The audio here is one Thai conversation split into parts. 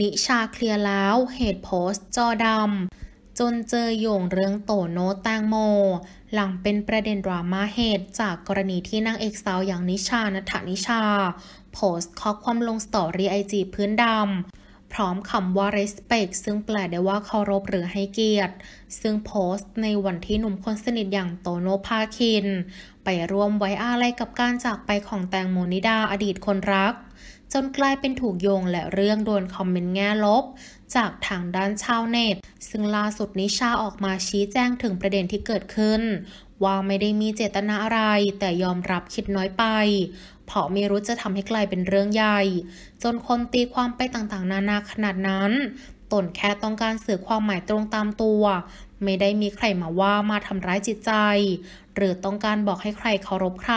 นิชาเคลียร์แล้ว เหตุโพสต์จอดำจนเจอโยงเรื่องโตโนแตงโม หลังเป็นประเด็นดราม่าเหตุจากกรณีที่นางเอกสาวอย่างนิชานัทนิชา โพสต์ข้อความลงสตอรี่ไอจีพื้นดำพร้อมคำว่า respect ซึ่งแปลได้ว่าเคารพหรือให้เกียรติ ซึ่งโพสต์ในวันที่หนุ่มคนสนิทอย่างโตโนภาคิน ไปร่วมไว้อาลัยกับการจากไปของแตงโมนิดาอดีตคนรัก จนกลายเป็นถูกโยงและเรื่องโดนคอมเมนต์แง่ลบ จากทางด้านชาวเน็ต ซึ่งล่าสุดนิชาออกมาชี้แจงถึงประเด็นที่เกิดขึ้นว่าไม่ได้มีเจตนาอะไรแต่ยอมรับคิดน้อยไปเพราะไม่รู้จะทำให้กลายเป็นเรื่องใหญ่ จนคนตีความไปต่างๆ นานาขนาดนั้น ตนแค่ต้องการสื่อความหมายตรงตามตัว ไม่ได้มีใครมาว่ามาทำร้ายจิตใจ หรือต้องการบอกให้ใครเคารพใคร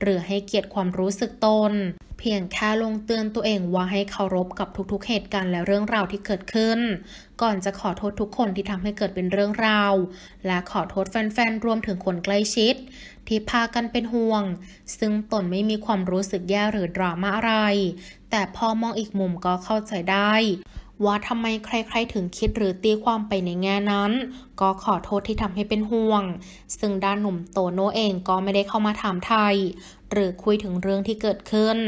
หรือให้เกียรติความรู้สึกตนเพียงแค่ลงเตือนตัวเองว่าให้เคารพกับทุกๆเหตุการณ์และเรื่องราวที่เกิดขึ้น ก่อนจะขอโทษทุกคนที่ทำให้เกิดเป็นเรื่องราว และขอโทษแฟนๆรวมถึงคนใกล้ชิด ที่พากันเป็นห่วงซึ่งตนไม่มีความรู้สึกแย่หรือดราม่าอะไร แต่พอมองอีกมุมก็เข้าใจได้ ว่าทำไมใครๆ ถึงคิดหรือตีความไปในแง่นั้น ก็ขอโทษที่ทำให้เป็นห่วง ซึ่งด้านหนุ่มโตโนเองก็ไม่ได้เข้ามาถามไทยหรือคุยถึงเรื่องที่เกิดขึ้น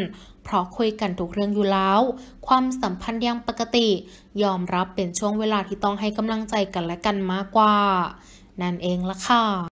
เพราะคุยกันทุกเรื่องอยู่แล้ว ความสัมพันธ์ยังปกติ ยอมรับเป็นช่วงเวลาที่ต้องให้กำลังใจกันและกันมากกว่า นั่นเองละค่ะ